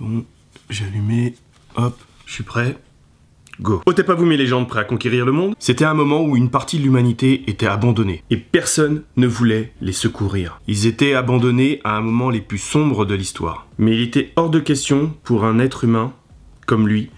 bon, j'ai allumé, hop, je suis prêt. Go. Ôtez oh, pas vous mes légendes prêts à conquérir le monde. C'était un moment où une partie de l'humanité était abandonnée et personne ne voulait les secourir. Ils étaient abandonnés à un moment les plus sombres de l'histoire. Mais il était hors de question pour un être humain comme lui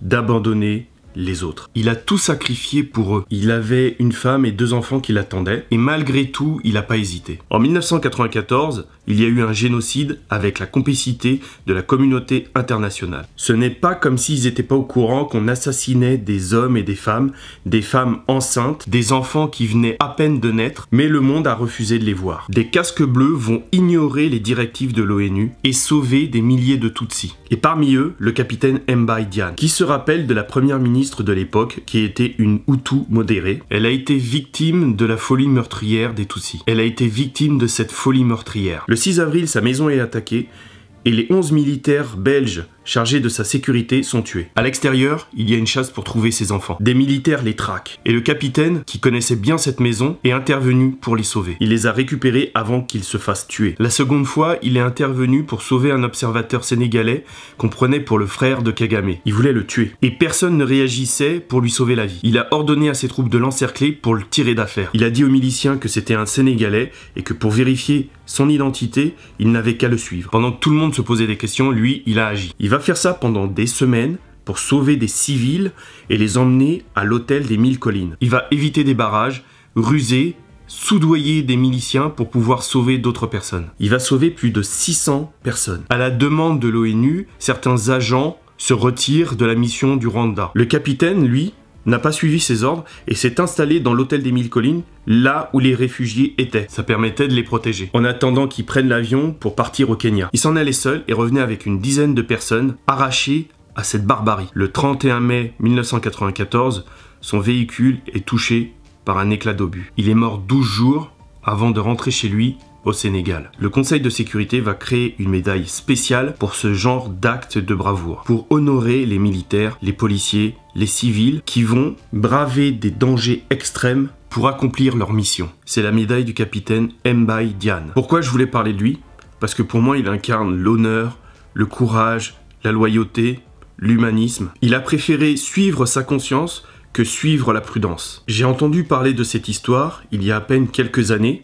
d'abandonner les autres. Il a tout sacrifié pour eux. Il avait une femme et deux enfants qui l'attendaient, et malgré tout, il n'a pas hésité. En 1994, il y a eu un génocide avec la complicité de la communauté internationale. Ce n'est pas comme s'ils n'étaient pas au courant qu'on assassinait des hommes et des femmes, des femmes enceintes, des enfants qui venaient à peine de naître, mais le monde a refusé de les voir. Des casques bleus vont ignorer les directives de l'ONU et sauver des milliers de Tutsis. Et parmi eux, le capitaine Dian, qui se rappelle de la première ministre de l'époque, qui était une Hutu modérée. Elle a été victime de la folie meurtrière des Tutsis. Elle a été victime de cette folie meurtrière. Le 6 avril, sa maison est attaquée et les 11 militaires belges chargés de sa sécurité sont tués. À l'extérieur, il y a une chasse pour trouver ses enfants. Des militaires les traquent et le capitaine, qui connaissait bien cette maison, est intervenu pour les sauver. Il les a récupérés avant qu'ils se fassent tuer. La seconde fois, il est intervenu pour sauver un observateur sénégalais qu'on prenait pour le frère de Kagame. Il voulait le tuer et personne ne réagissait pour lui sauver la vie. Il a ordonné à ses troupes de l'encercler pour le tirer d'affaire. Il a dit aux miliciens que c'était un sénégalais et que pour vérifier son identité, il n'avait qu'à le suivre. Pendant que tout le monde se posait des questions, lui, il a agi. Il va faire ça pendant des semaines pour sauver des civils et les emmener à l'hôtel des Mille Collines. Il va éviter des barrages, ruser, soudoyer des miliciens pour pouvoir sauver d'autres personnes. Il va sauver plus de 600 personnes. À la demande de l'ONU, certains agents se retirent de la mission du Rwanda. Le capitaine, lui, n'a pas suivi ses ordres et s'est installé dans l'hôtel des Mille Collines, là où les réfugiés étaient. Ça permettait de les protéger. En attendant qu'ils prennent l'avion pour partir au Kenya. Il s'en allait seul et revenait avec une dizaine de personnes arrachées à cette barbarie. Le 31 mai 1994, son véhicule est touché par un éclat d'obus. Il est mort 12 jours avant de rentrer chez lui au Sénégal. Le Conseil de sécurité va créer une médaille spéciale pour ce genre d'actes de bravoure, pour honorer les militaires, les policiers, les civils qui vont braver des dangers extrêmes pour accomplir leur mission. C'est la médaille du capitaine M'Bai Dian. Pourquoi je voulais parler de lui Parce que pour moi, il incarne l'honneur, le courage, la loyauté, l'humanisme. Il a préféré suivre sa conscience que suivre la prudence. J'ai entendu parler de cette histoire il y a à peine quelques années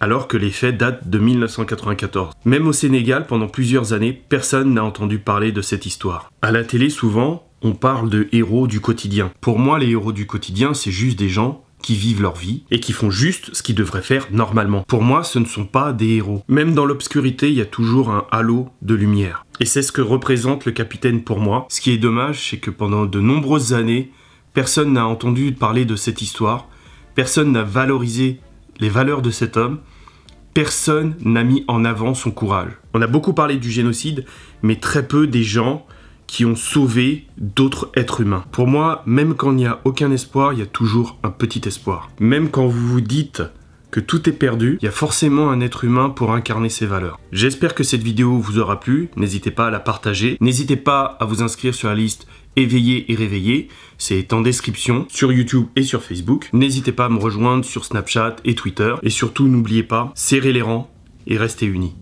alors que les faits datent de 1994. Même au Sénégal, pendant plusieurs années, personne n'a entendu parler de cette histoire. À la télé, souvent, on parle de héros du quotidien. Pour moi, les héros du quotidien, c'est juste des gens qui vivent leur vie et qui font juste ce qu'ils devraient faire normalement. Pour moi, ce ne sont pas des héros. Même dans l'obscurité, il y a toujours un halo de lumière. Et c'est ce que représente le capitaine pour moi. Ce qui est dommage, c'est que pendant de nombreuses années, personne n'a entendu parler de cette histoire, personne n'a valorisé les valeurs de cet homme, personne n'a mis en avant son courage. On a beaucoup parlé du génocide, mais très peu des gens qui ont sauvé d'autres êtres humains. Pour moi, même quand il n'y a aucun espoir, il y a toujours un petit espoir. Même quand vous vous dites que tout est perdu, il y a forcément un être humain pour incarner ses valeurs. J'espère que cette vidéo vous aura plu, n'hésitez pas à la partager, n'hésitez pas à vous inscrire sur la liste éveillé et Réveiller, c'est en description sur YouTube et sur Facebook. N'hésitez pas à me rejoindre sur Snapchat et Twitter et surtout n'oubliez pas, serrez les rangs et restez unis.